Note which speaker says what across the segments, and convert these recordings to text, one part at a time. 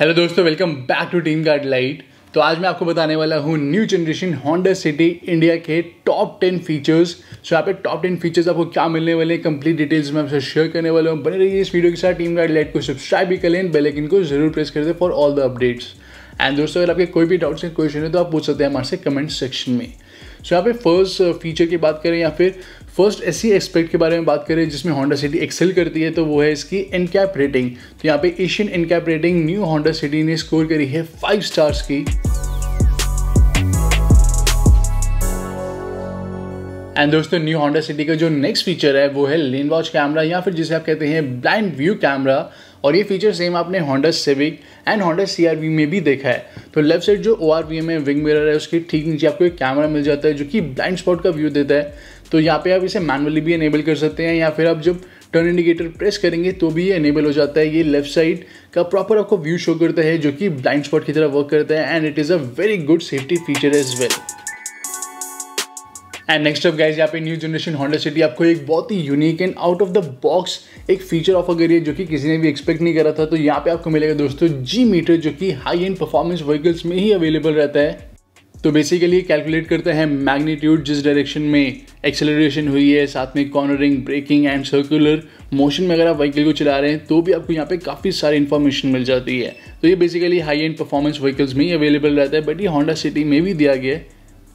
Speaker 1: hello दोस्तों welcome back to team guard light तो आज मैं आपको बताने वाला हूँ new generation Honda City India के टॉप टेन फीचर्स सो यहाँ पे टॉप टेन फीचर्स आपको क्या मिलने वाले हैं कंप्लीट डिटेल्स मैं आपसे शेयर करने वाला हूँ बने रहिए इस वीडियो के साथ टीम गार्ड लाइट को सब्सक्राइब भी कर लें बेलाइकन को जरूर प्रेस कर दें for all the updates and दोस्तों अगर आपके कोई भी डाउट्स या क्वेश्चन है तो आप पूछ सकते हैं हमारे से कमेंट सेक्शन में सो यहाँ पे फर्स्ट फीचर uh, की बात करें या फिर फर्स्ट ऐसी एस्पेक्ट के बारे में बात करें जिसमें होंडा सिटी एक्सेल करती है तो वो है इसकी इनकैप रेटिंग तो यहाँ पे Asian NCAP rating new Honda City ने स्कोर करी है फाइव स्टार्स की एंड दोस्तों न्यू होंडा सिटी का जो नेक्स्ट फीचर है वो है लेन वॉच कैमरा या फिर जिसे आप कहते हैं ब्लाइंड व्यू कैमरा और ये फीचर सेम आपने Honda Civic and Honda CRV में भी देखा है तो लेफ्ट साइड जो ओ आर वी में विंग मिरर है उसके ठीक नीचे आपको एक कैमरा मिल जाता है जो कि ब्लाइंड स्पॉट का व्यू देता है तो यहाँ पे आप इसे मैनुअली भी इनेबल कर सकते हैं या फिर आप जब टर्न इंडिकेटर प्रेस करेंगे तो भी ये इनेबल हो जाता है ये लेफ्ट साइड का प्रॉपर आपको व्यू शो करता है जो कि ब्लाइंड स्पॉट की तरह वर्क करता है and it is a very good safety feature as well and next of guys यहाँ पे न्यू जनरेशन होंडा सिटी आपको एक बहुत ही unique and out of the box एक फीचर ऑफर करी है जो कि किसी ने भी एक्सपेक्ट नहीं करा था तो यहाँ पे आपको मिलेगा दोस्तों जी मीटर जो कि हाई एंड परफॉर्मेंस व्हीकल्स में ही अवेलेबल रहता है तो बेसिकली कैलकुलेट करते हैं मैग्नीट्यूड जिस डायरेक्शन में एक्सेलरेशन हुई है साथ में cornering braking and circular motion में अगर आप व्हीकल को चला रहे हैं तो भी आपको यहाँ पे काफ़ी सारी इन्फॉर्मेशन मिल जाती है तो ये basically high end performance vehicles में ही अवेलेबल रहता है बट ये होंडा सिटी में भी दिया गया है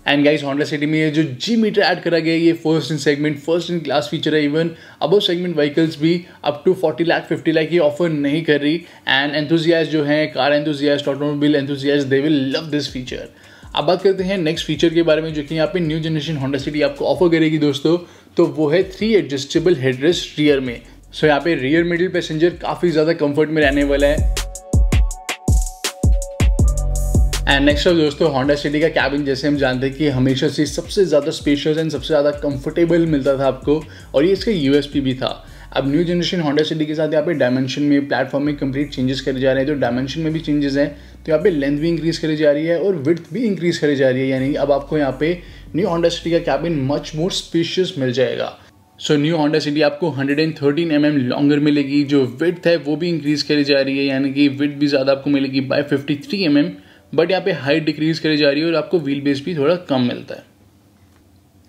Speaker 1: एंड गाइस होंडा सिटी में ये जो जी मीटर ऐड करा गया है ये first in segment first in class feature है इवन अबो सेगमेंट व्हीकल्स भी अप टू 40 लाख 50 लाख ये ऑफर नहीं कर रही एंड एंथुजियाज जो है car enthusiasts automobile enthusiasts they will love this feature अब बात करते हैं नेक्स्ट फीचर के बारे में जो कि यहाँ पे न्यू जनरेशन होंडा सिटी आपको ऑफर करेगी दोस्तों तो वो है थ्री एडजस्टेबल हेडरेस्ट रियर में सो यहाँ पे रियर मिडिल पैसेंजर काफ़ी ज़्यादा कंफर्ट में रहने वाला है एंड नेक्स्ट ऑफ दोस्तों होंडा सिटी का कैबिन जैसे हम जानते हैं कि हमेशा से सबसे ज़्यादा स्पेशियस एंड सबसे ज़्यादा कंफर्टेबल मिलता था आपको और ये इसका यूएसपी भी था अब न्यू जनरेशन होंडा सिटी के साथ यहाँ पे डायमेंशन में प्लेटफॉर्म में कंप्लीट चेंजेस करे जा रहे हैं तो डायमेंशन में भी चेंजेस हैं तो यहाँ पे लेंथ भी इंक्रीज़ करी जा रही है और विथ भी इंक्रीज़ करी जा रही है यानी अब आपको यहाँ पे न्यू होंडा सिटी का कैबिन मच मोर स्पेशियस मिल जाएगा सो न्यू होंडा सिटी आपको 113 एम mm लॉन्गर मिलेगी जो विथ है वो भी इंक्रीज़ करी जा रही है यानी कि विथ भी ज़्यादा आपको मिलेगी बाय 53 एम एम बट यहाँ पे हाइट डिक्रीज़ करी जा रही है और आपको व्हील बेस भी थोड़ा कम मिलता है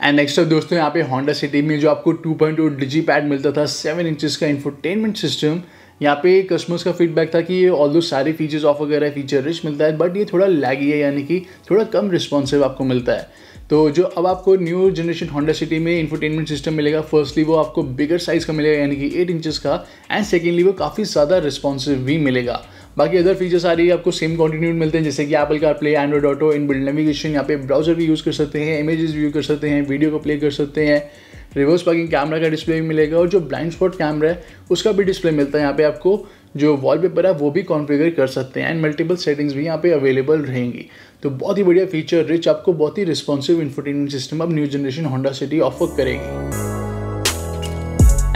Speaker 1: एंड नेक्स्ट अब दोस्तों यहाँ पे होंडा सिटी में जो आपको 2.0 पॉइंट डिजी पैड मिलता था सेवन इंचज़ का इंफोटेनमेंट सिस्टम यहाँ पे कस्टमर्स का फीडबैक था कि ये ऑल दो सारे फीचर्स ऑफर कर फीचर रिच मिलता है बट ये थोड़ा लैगी है यानी कि थोड़ा कम रिस्पॉन्सिव आपको मिलता है तो जो अब आपको न्यू जनरेशन होंडा सिटी में इंफोटेनमेंट सिस्टम मिलेगा फर्स्टली वो आपको बिगर साइज़ का मिलेगा यानी कि एट इंचज़ का एंड सेकेंडली वो काफ़ी ज़्यादा रिस्पॉन्सिव भी मिलेगा बाकी अदर फीचर्स आ रही है आपको सेम कॉन्टिन्यूट मिलते हैं जैसे कि एपल का play Android Auto in built navigation यहाँ पे ब्राउजर भी यूज़ कर सकते हैं इमेजेस व्यू कर सकते हैं वीडियो को प्ले कर सकते हैं रिवर्स पार्किंग कैमरा का डिस्प्ले भी मिलेगा और जो ब्लाइंड स्पॉट कैमरा है उसका भी डिस्प्ले मिलता है यहाँ पे आपको जो वॉलपेपर है वो भी कॉन्फ़िगर कर सकते हैं एंड मल्टीपल सेटिंग्स भी यहाँ पे अवेलेबल रहेंगी तो बहुत ही बढ़िया फीचर रिच आपको बहुत ही रिस्पॉन्सिव इन्फोटेनमेंट सिस्टम अब new generation Honda City offer करेगी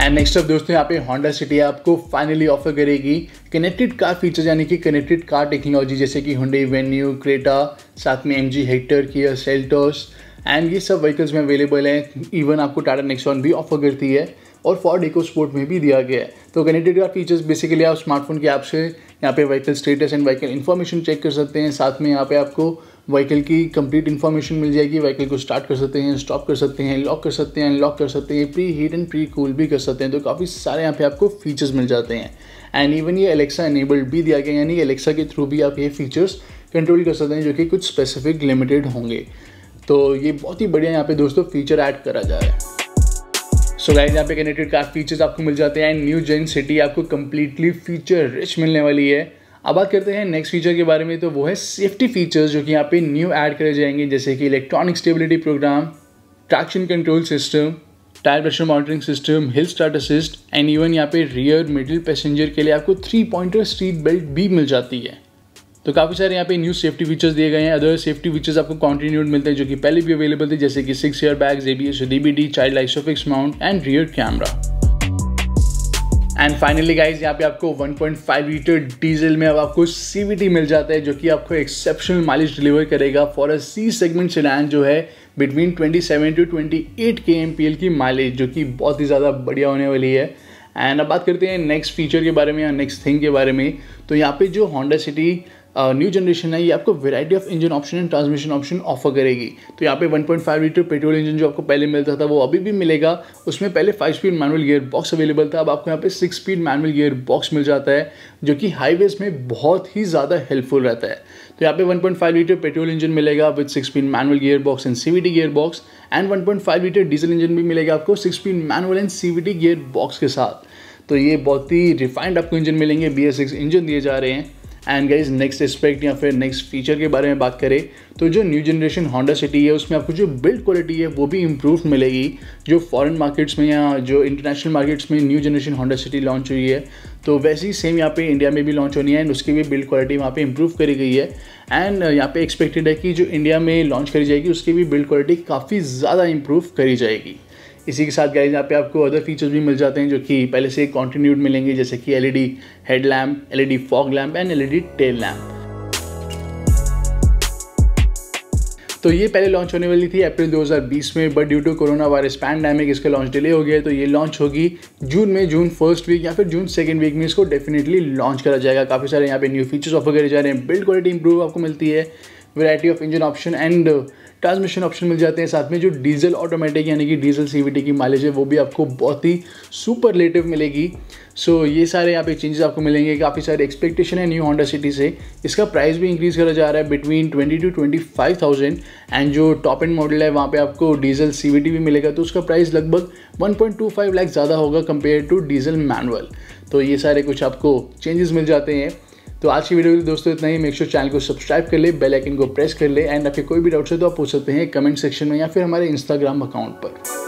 Speaker 1: एंड नेक्स्ट अब दोस्तों यहाँ पे होंडा सिटी आपको फाइनली ऑफर करेगी कनेक्टेड कार फीचर यानी कि कनेक्टेड कार टेक्नोलॉजी जैसे कि होंडे वेन्यू क्रेटा साथ में M G Hector Kia Seltos and ये सब व्हीकल्स में अवेलेबल हैं इवन आपको टाटा नेक्सॉन भी ऑफर करती है और फॉर्ड इको स्पोर्ट में भी दिया गया है तो कनेक्टेड कार फीचर्स बेसिकली आप स्मार्टफोन के ऐप से यहाँ पे vehicle status and vehicle information check कर सकते हैं साथ में यहाँ पे आपको व्हीकल की कंप्लीट इन्फॉर्मेशन मिल जाएगी व्हीकल को स्टार्ट कर सकते हैं स्टॉप कर सकते हैं लॉक कर सकते हैं अनलॉक कर सकते हैं preheat and precool भी कर सकते हैं तो काफ़ी सारे यहाँ पे आपको फीचर्स मिल जाते हैं एंड इवन ये एलेक्सा एनेबल्ड भी दिया गया यानी एलेक्सा के थ्रू भी आप ये फीचर्स कंट्रोल कर सकते हैं जो कि कुछ स्पेसिफिक लिमिटेड होंगे तो ये बहुत ही बढ़िया यहाँ पे दोस्तों फीचर ऐड करा जा रहा है सो गाइज यहाँ पे कनेक्टेड कार फीचर्स आपको मिल जाते हैं एंड न्यू जेन सिटी आपको कम्प्लीटली फीचर रिच मिलने वाली है अब बात करते हैं नेक्स्ट फीचर के बारे में तो वो है सेफ्टी फीचर्स जो कि यहाँ पे न्यू ऐड करे जाएंगे जैसे कि electronic stability program traction control system tyre pressure monitoring system hill start assist and even यहाँ पे रियर मिडिल पैसेंजर के लिए आपको थ्री पॉइंटर सीट बेल्ट भी मिल जाती है तो काफ़ी सारे यहाँ पे न्यू सेफ्टी फीचर्स दिए गए हैं अदर सेफ्टी फीचर्स आपको कॉन्टिन्यूड मिलते हैं जो कि पहले भी अवेलेबल थे जैसे कि six airbags ABS EBD child ISOFIX mount and rear camera and finally guys यहाँ पे आपको 1.5 लीटर डीजल में अब आपको सी मिल जाता है जो कि आपको एक्सेप्शनल माइलेज डिलीवर करेगा for a C segment sedan जो है बिटवीन 27 टू 28 के एम की माइलेज जो कि बहुत ही ज़्यादा बढ़िया होने वाली है एंड अब बात करते हैं नेक्स्ट फीचर के बारे में या नेक्स्ट थिंग के बारे में तो यहाँ पे जो होंडा सिटी न्यू जनरेशन है ये आपको variety of engine option and transmission option offer करेगी तो यहाँ पे 1.5 लीटर पेट्रोल इंजन जो आपको पहले मिलता था वो अभी भी मिलेगा उसमें पहले five speed manual gear box available था अब आपको यहाँ पे six speed manual gear box मिल जाता है जो कि हाईवेज में बहुत ही ज़्यादा हेल्पफुल रहता है तो यहाँ पे 1.5 लीटर पेट्रोल इंजन मिलेगा with six speed manual gear box and C gear box and 1.5 litre diesel engine भी मिलेगा आपको six speed manual and C gear box के साथ तो ये बहुत ही रिफाइंड आपको इंजन मिलेंगे बी इंजन दिए जा रहे हैं एंड गाइज नेक्स्ट एस्पेक्ट या फिर नेक्स्ट फीचर के बारे में बात करें तो जो न्यू जनरेशन हॉन्डा सिटी है उसमें आपको जो बिल्ड क्वालिटी है वो भी इम्प्रूव मिलेगी जो फॉरेन मार्केट्स में या जो इंटरनेशनल मार्केट्स में new generation Honda City launch हुई है तो वैसे ही सेम यहाँ पे इंडिया में भी लॉन्च होनी है एंड उसकी भी बिल्ड क्वालिटी वहाँ पे इम्प्रूव करी गई है एंड यहाँ पे एक्सपेक्टेड है कि जो इंडिया में लॉन्च करी जाएगी उसकी भी बिल्ड क्वालिटी काफ़ी ज़्यादा इम्प्रूव करी जाएगी इसी के साथ गाइज यहाँ पे आपको अदर फीचर्स भी मिल जाते हैं जो कि पहले से कॉन्टिन्यूड मिलेंगे जैसे कि LED head lamp LED fog lamp and LED tail lamp तो ये पहले लॉन्च होने वाली थी अप्रैल 2020 में but due to corona virus pandemic इसका लॉन्च डिले हो गया तो ये लॉन्च होगी जून में जून फर्स्ट वीक या फिर जून सेकेंड वीक में इसको डेफिनेटली लॉन्च करा जाएगा काफ़ी सारे यहाँ पे न्यू फीचर्स ऑफर करे जा रहे हैं बिल्ड क्वालिटी इंप्रूव आपको मिलती है variety of engine option and transmission option मिल जाते हैं साथ में जो डीजल ऑटोमेटिक यानी कि डीजल सी की माइलेज है वो भी आपको बहुत ही सुपर लेटिव मिलेगी सो so, ये सारे यहाँ पे चेंजेस आपको मिलेंगे काफ़ी सारे एक्सपेक्टेशन है न्यू होंडा सिटी से इसका प्राइस भी इंक्रीज़ करा जा रहा है between twenty two twenty five thousand and जो टॉप एंड मॉडल है वहाँ पे आपको डीजल सी भी मिलेगा तो उसका प्राइस लगभग one point two five lakh ज़्यादा होगा कंपेयर टू डीजल मैनुअल तो ये सारे कुछ आपको चेंजेस मिल जाते हैं तो आज की वीडियो के दोस्तों इतना ही मेक श्योर चैनल को सब्सक्राइब कर ले बेल आइकन को प्रेस कर ले एंड आपके कोई भी डाउट्स है तो आप पूछ सकते हैं कमेंट सेक्शन में या फिर हमारे इंस्टाग्राम अकाउंट पर